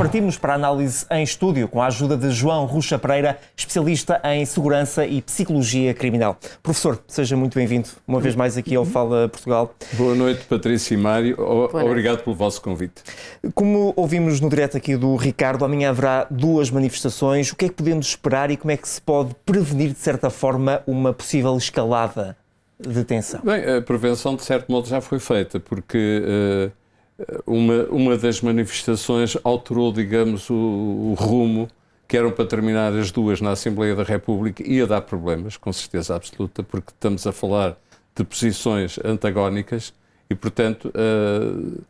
partimos para a análise em estúdio com a ajuda de João Ruxa Pereira, especialista em segurança e psicologia criminal. Professor, seja muito bem-vindo uma vez mais aqui ao Fala Portugal. Boa noite, Patrícia e Mário. Obrigado pelo vosso convite. Como ouvimos no direto aqui do Ricardo, amanhã haverá duas manifestações. O que é que podemos esperar e como é que se pode prevenir, de certa forma, uma possível escalada de tensão? Bem, a prevenção, de certo modo, já foi feita, porque. Uh, uma, uma das manifestações alterou, digamos, o, o, rumo que eram para terminar as duas na Assembleia da República, ia dar problemas, com certeza absoluta, porque estamos a falar de posições antagónicas e, portanto, uh,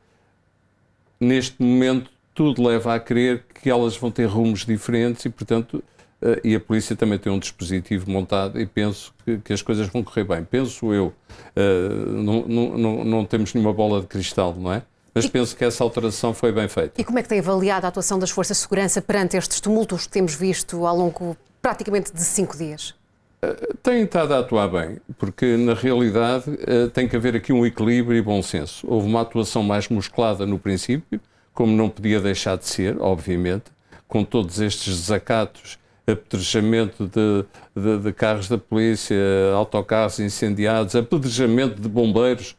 neste momento tudo leva a crer que elas vão ter rumos diferentes e, portanto, uh, e a polícia também tem um dispositivo montado e penso que, que as coisas vão correr bem. Penso eu, uh, não, não, não, não temos nenhuma bola de cristal, não é? Mas e... penso que essa alteração foi bem feita. E como é que tem avaliado a atuação das forças de segurança perante estes tumultos que temos visto ao longo praticamente de cinco dias? Uh, tem estado a atuar bem, porque na realidade uh, tem que haver aqui um equilíbrio e bom senso. Houve uma atuação mais musculada no princípio, como não podia deixar de ser, obviamente, com todos estes desacatos, apedrejamento de, de, de carros da polícia, autocarros incendiados, apedrejamento de bombeiros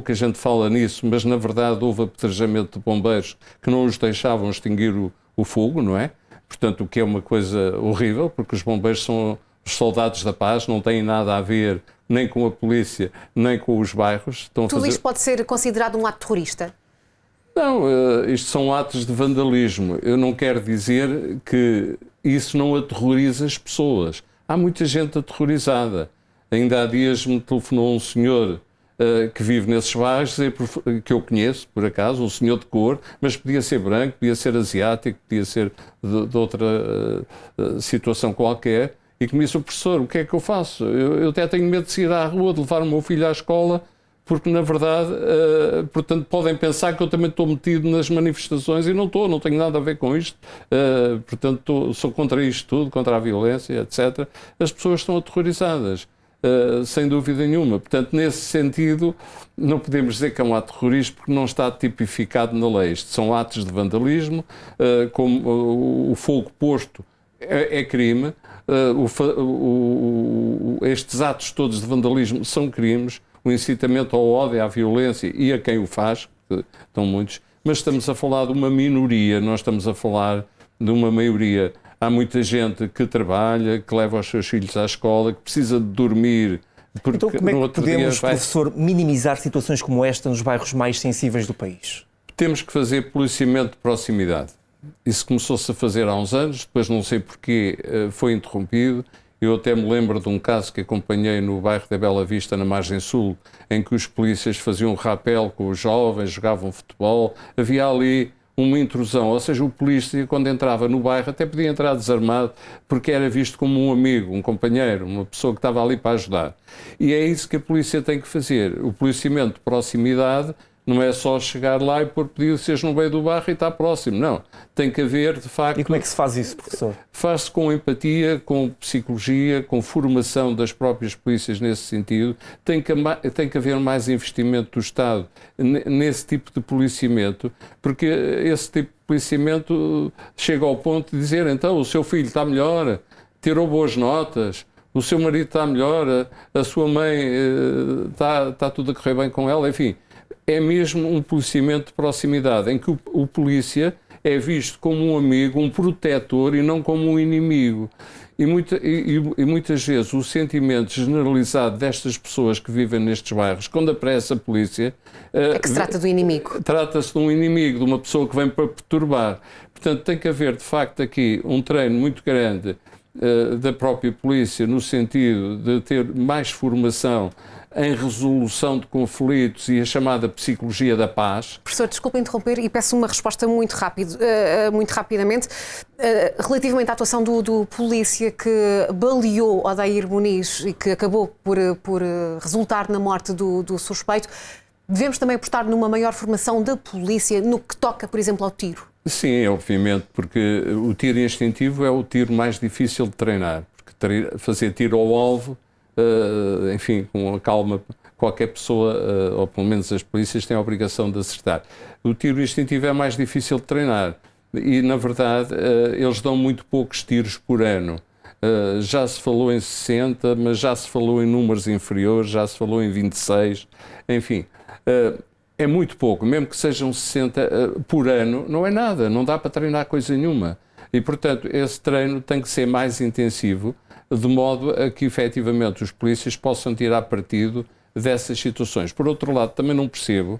pouca gente fala nisso, mas na verdade houve apetrejamento de bombeiros que não os deixavam extinguir o, o fogo, não é? Portanto, o que é uma coisa horrível, porque os bombeiros são os soldados da paz, não têm nada a ver nem com a polícia, nem com os bairros. Estão Tudo fazer... isto pode ser considerado um ato terrorista? Não, eh, isto são atos de vandalismo. Eu não quero dizer que isso não aterroriza as pessoas. Há muita gente aterrorizada. Ainda há dias me telefonou um senhor eh, que vive nesses bairros, eh, que eu conheço, por acaso, um senhor de cor, mas podia ser branco, podia ser asiático, podia ser de, de outra uh, situação qualquer, e que me disse, professor, o que é que eu faço? Eu, eu até tenho medo de sair à rua, de levar o meu filho à escola, porque na verdade, uh, portanto, podem pensar que eu também estou metido nas manifestações e não estou, não tenho nada a ver com isto, uh, portanto, estou, sou contra isto tudo, contra a violência, etc. As pessoas estão aterrorizadas. Eh, sem dúvida nenhuma. Portanto, nesse sentido, não podemos dizer que é um ato terrorista porque não está tipificado na lei. Isto são atos de vandalismo, uh, como uh, o fogo posto é, é crime, o, o, estes atos todos de vandalismo são crimes, o incitamento ao ódio, à violência e a quem o faz, que estão muitos, mas estamos a falar de uma minoria, nós estamos a falar de uma maioria Há muita gente que trabalha, que leva os seus filhos à escola, que precisa de dormir. então, como é que podemos, vai... professor, minimizar situações como esta nos bairros mais sensíveis do país? Temos que fazer policiamento de proximidade. Isso começou-se a fazer há uns anos, depois não sei porquê eh, foi interrompido. Eu até me lembro de um caso que acompanhei no bairro da Bela Vista, na margem sul, em que os polícias faziam um rapel com os jovens, jogavam futebol. Havia ali uma intrusão, ou seja, o polícia, quando entrava no bairro, até podia entrar desarmado, porque era visto como um amigo, um companheiro, uma pessoa que estava ali para ajudar. E é isso que a polícia tem que fazer. O policiamento de proximidade não é só chegar lá e pôr pedido seja no meio do barro e está próximo. Não. Tem que haver, de facto. E como é que se faz isso, professor? Faz-se com empatia, com psicologia, com formação das próprias polícias nesse sentido. Tem que, tem que haver mais investimento do Estado nesse tipo de policiamento, porque esse tipo de policiamento chega ao ponto de dizer: então, o seu filho está melhor, tirou boas notas o seu marido está melhor, a, sua mãe eh, está, está tudo a correr bem com ela, enfim é mesmo um policiamento de proximidade, em que o, o polícia é visto como um amigo, um protetor e não como um inimigo. E, muita, e, e, muitas vezes o sentimento generalizado destas pessoas que vivem nestes bairros, quando aparece a polícia. Eh, é que se trata do inimigo. Trata-se de um inimigo, de uma pessoa que vem para perturbar. Portanto, tem que haver, de facto, aqui um treino muito grande eh, da própria polícia no sentido de ter mais formação em resolução de conflitos e a chamada psicologia da paz. Professor, desculpe interromper e peço uma resposta muito, rápido, eh, eh, muito rapidamente. relativamente à atuação do, do, polícia que baleou Odair Muniz e que acabou por, por resultar na morte do, do suspeito, devemos também apostar numa maior formação da polícia no que toca, por exemplo, ao tiro? Sim, obviamente, porque o tiro instintivo é o tiro mais difícil de treinar, porque fazer tiro ao alvo, uh, enfim, com a calma, qualquer pessoa, uh, ou pelo menos as polícias, têm a obrigação de acertar. O tiro instintivo é mais difícil de treinar e, na verdade, uh, eles dão muito poucos tiros por ano. já se falou em 60, mas já se falou em números inferiores, já se falou em 26, enfim é muito pouco, mesmo que sejam 60 eh, por ano, não é nada, não dá para treinar coisa nenhuma. E, portanto, esse treino tem que ser mais intensivo, de modo a que efetivamente os polícias possam tirar partido dessas situações. Por outro lado, também não percebo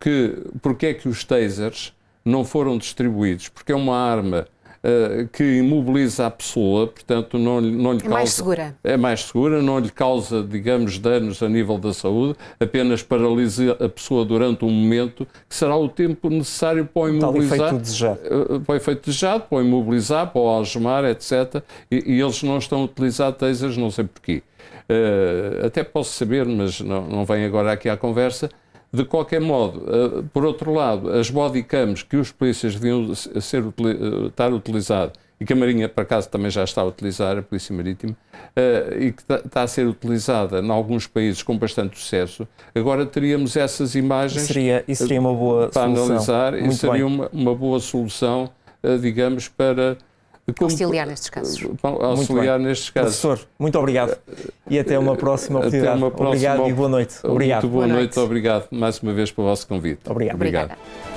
que, porque é que os tasers não foram distribuídos, porque é uma arma eh, que imobiliza a pessoa, portanto não, não lhe causa... É mais segura. É mais segura, não lhe causa, digamos, danos a nível da saúde, apenas paralisa a pessoa durante um momento, que será o tempo necessário para o imobilizar. Tal efeito desejado. Eh, eh, para o efeito desejado, para o imobilizar, para o algemar, etc. E, e eles não estão a utilizar tasers, não sei porquê. Uh, até posso saber, mas não, não vem agora aqui à conversa, de qualquer modo, eh, por outro lado, as bodycams que os polícias deviam ser, eh, estar a utilizar e que a Marinha, por acaso, também já está a utilizar, a Polícia Marítima, eh, e que tá, está a ser utilizada em alguns países com bastante sucesso, agora teríamos essas imagens seria, seria uma boa para solução. analisar Muito e seria uma, uma boa solução, digamos, para como, auxiliar nestes casos. Eh, auxiliar nestes casos. Professor, muito obrigado. Eh, e até uma próxima oportunidade. Uma próxima obrigado op... e boa noite. Obrigado. Muito boa, boa noite. noite. obrigado mais uma vez pelo vosso convite. Obrigado. obrigado.